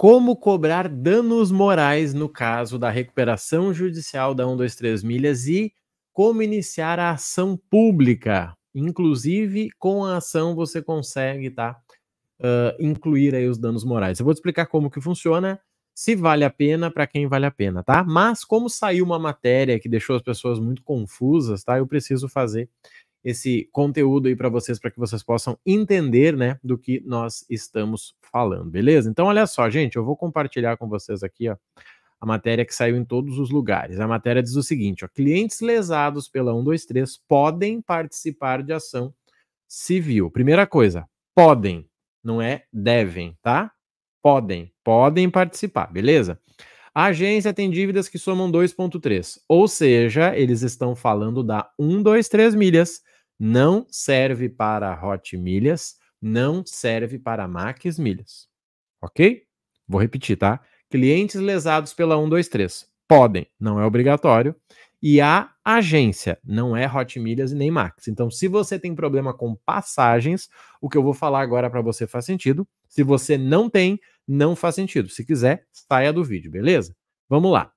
Como cobrar danos morais no caso da recuperação judicial da 123 milhas e como iniciar a ação pública. Inclusive, com a ação você consegue, tá? Uh, incluir aí os danos morais. Eu vou te explicar como que funciona, se vale a pena, para quem vale a pena, tá? Mas como saiu uma matéria que deixou as pessoas muito confusas, tá? Eu preciso fazer esse conteúdo aí para vocês, para que vocês possam entender, né, do que nós estamos falando, beleza? Então, olha só, gente, eu vou compartilhar com vocês aqui, ó, a matéria que saiu em todos os lugares. A matéria diz o seguinte, ó, clientes lesados pela 123 podem participar de ação civil. Primeira coisa, podem, não é devem, tá? Podem, podem participar, beleza? A agência tem dívidas que somam 2,3, ou seja, eles estão falando da 123 milhas não serve para Hot Milhas, não serve para Max Milhas. Ok? Vou repetir, tá? Clientes lesados pela 123 podem, não é obrigatório. E a agência não é Hot Milhas e nem Max. Então, se você tem problema com passagens, o que eu vou falar agora para você faz sentido. Se você não tem, não faz sentido. Se quiser, saia do vídeo, beleza? Vamos lá.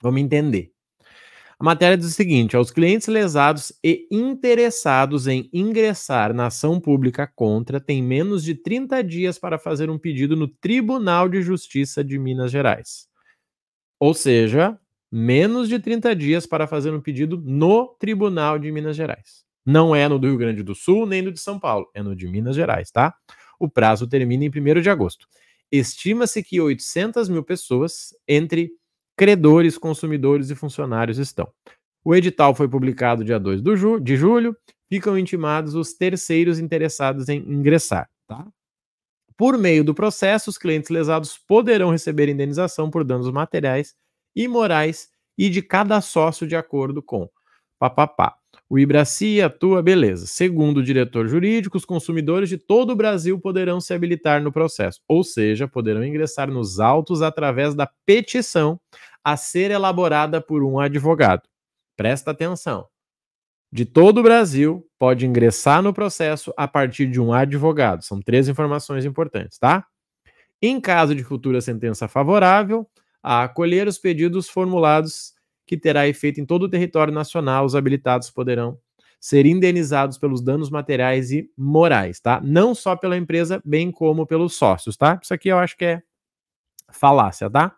Vamos entender. A matéria diz o seguinte: aos clientes lesados e interessados em ingressar na ação pública contra, tem menos de 30 dias para fazer um pedido no Tribunal de Justiça de Minas Gerais. Ou seja, menos de 30 dias para fazer um pedido no Tribunal de Minas Gerais. Não é no do Rio Grande do Sul nem no de São Paulo, é no de Minas Gerais, tá? O prazo termina em 1 de agosto. Estima-se que 800 mil pessoas entre credores, consumidores e funcionários estão. O edital foi publicado dia 2 ju de julho, ficam intimados os terceiros interessados em ingressar. Tá? Por meio do processo, os clientes lesados poderão receber indenização por danos materiais e morais e de cada sócio de acordo com papapá. O Ibraci atua, beleza. Segundo o diretor jurídico, os consumidores de todo o Brasil poderão se habilitar no processo, ou seja, poderão ingressar nos autos através da petição a ser elaborada por um advogado. Presta atenção. De todo o Brasil pode ingressar no processo a partir de um advogado. São três informações importantes, tá? Em caso de futura sentença favorável, a acolher os pedidos formulados que terá efeito em todo o território nacional. Os habilitados poderão ser indenizados pelos danos materiais e morais, tá? Não só pela empresa, bem como pelos sócios, tá? Isso aqui eu acho que é falácia, tá?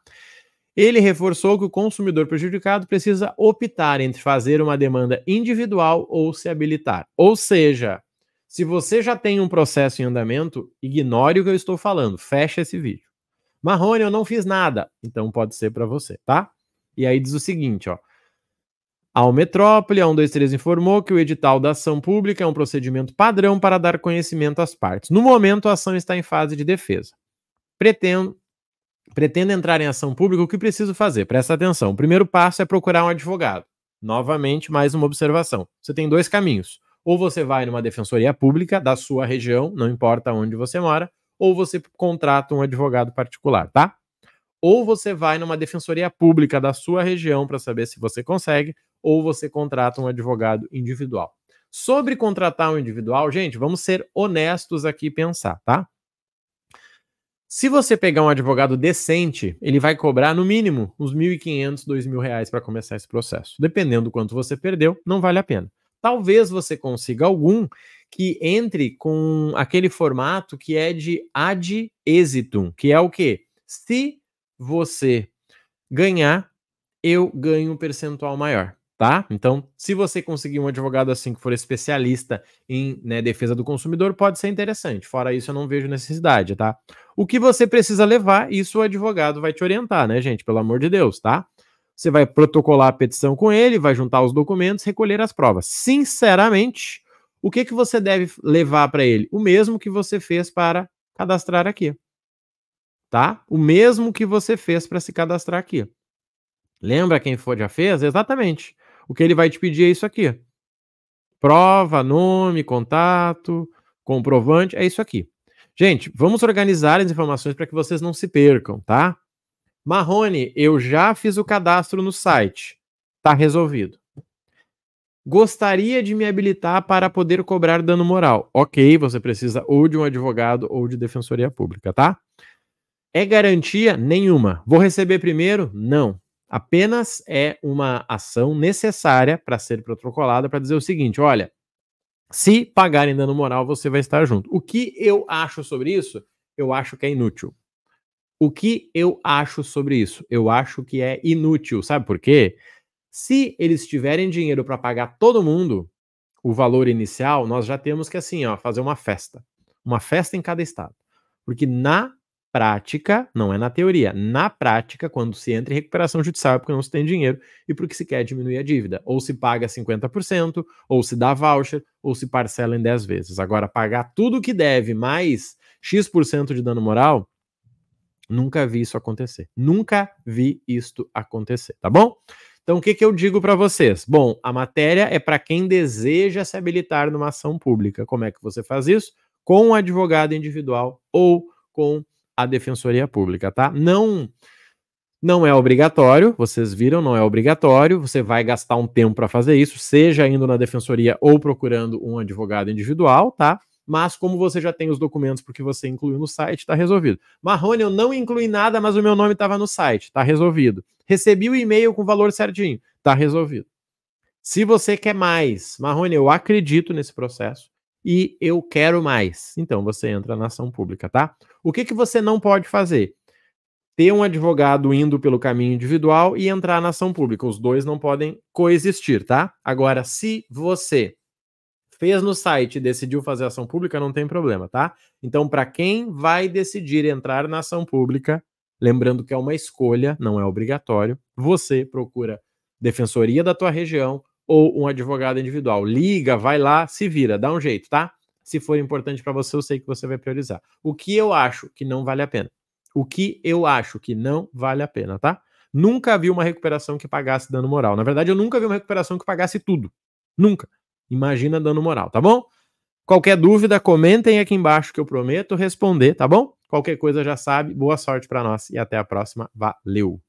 Ele reforçou que o consumidor prejudicado precisa optar entre fazer uma demanda individual ou se habilitar. Ou seja, se você já tem um processo em andamento, ignore o que eu estou falando, fecha esse vídeo. Marrone, eu não fiz nada. Então pode ser para você, tá? E aí diz o seguinte, ó. Ao Metrópole, a 123 informou que o edital da ação pública é um procedimento padrão para dar conhecimento às partes. No momento, a ação está em fase de defesa. Pretendo, pretendo entrar em ação pública, o que preciso fazer? Presta atenção. O primeiro passo é procurar um advogado. Novamente, mais uma observação. Você tem dois caminhos. Ou você vai numa defensoria pública da sua região, não importa onde você mora, ou você contrata um advogado particular, tá? Ou você vai numa defensoria pública da sua região para saber se você consegue, ou você contrata um advogado individual. Sobre contratar um individual, gente, vamos ser honestos aqui e pensar, tá? Se você pegar um advogado decente, ele vai cobrar no mínimo uns R$ 1.500, R$ 2.000 para começar esse processo. Dependendo do quanto você perdeu, não vale a pena. Talvez você consiga algum que entre com aquele formato que é de ad exitum, que é o quê? Se você ganhar, eu ganho um percentual maior, tá? Então, se você conseguir um advogado assim que for especialista em né, defesa do consumidor, pode ser interessante. Fora isso, eu não vejo necessidade, tá? O que você precisa levar, isso o advogado vai te orientar, né, gente? Pelo amor de Deus, tá? Você vai protocolar a petição com ele, vai juntar os documentos, recolher as provas. Sinceramente, o que, que você deve levar para ele? O mesmo que você fez para cadastrar aqui tá? O mesmo que você fez para se cadastrar aqui. Lembra quem for já fez? Exatamente. O que ele vai te pedir é isso aqui. Prova, nome, contato, comprovante, é isso aqui. Gente, vamos organizar as informações para que vocês não se percam, tá? Marrone, eu já fiz o cadastro no site. Tá resolvido. Gostaria de me habilitar para poder cobrar dano moral. Ok, você precisa ou de um advogado ou de defensoria pública, tá? É garantia nenhuma. Vou receber primeiro? Não. Apenas é uma ação necessária para ser protocolada para dizer o seguinte: olha, se pagarem dano moral, você vai estar junto. O que eu acho sobre isso? Eu acho que é inútil. O que eu acho sobre isso? Eu acho que é inútil. Sabe por quê? Se eles tiverem dinheiro para pagar todo mundo o valor inicial, nós já temos que assim, ó, fazer uma festa. Uma festa em cada estado. Porque na prática, não é na teoria, na prática, quando se entra em recuperação judicial é porque não se tem dinheiro e porque se quer diminuir a dívida. Ou se paga 50%, ou se dá voucher, ou se parcela em 10 vezes. Agora, pagar tudo o que deve mais X% de dano moral, nunca vi isso acontecer. Nunca vi isto acontecer, tá bom? Então, o que, que eu digo para vocês? Bom, a matéria é para quem deseja se habilitar numa ação pública. Como é que você faz isso? Com um advogado individual ou com a Defensoria Pública, tá? Não não é obrigatório, vocês viram, não é obrigatório, você vai gastar um tempo para fazer isso, seja indo na defensoria ou procurando um advogado individual, tá? Mas como você já tem os documentos porque você incluiu no site, tá resolvido. Marrone, eu não incluí nada, mas o meu nome estava no site, tá resolvido. Recebi o e-mail com o valor certinho, tá resolvido. Se você quer mais, Marrone, eu acredito nesse processo e eu quero mais. Então você entra na ação pública, tá? O que, que você não pode fazer? Ter um advogado indo pelo caminho individual e entrar na ação pública. Os dois não podem coexistir, tá? Agora, se você fez no site e decidiu fazer ação pública, não tem problema, tá? Então, para quem vai decidir entrar na ação pública, lembrando que é uma escolha, não é obrigatório, você procura defensoria da tua região, ou um advogado individual. Liga, vai lá, se vira, dá um jeito, tá? Se for importante para você, eu sei que você vai priorizar. O que eu acho que não vale a pena. O que eu acho que não vale a pena, tá? Nunca vi uma recuperação que pagasse dano moral. Na verdade, eu nunca vi uma recuperação que pagasse tudo. Nunca. Imagina dano moral, tá bom? Qualquer dúvida, comentem aqui embaixo que eu prometo responder, tá bom? Qualquer coisa já sabe. Boa sorte para nós e até a próxima. Valeu!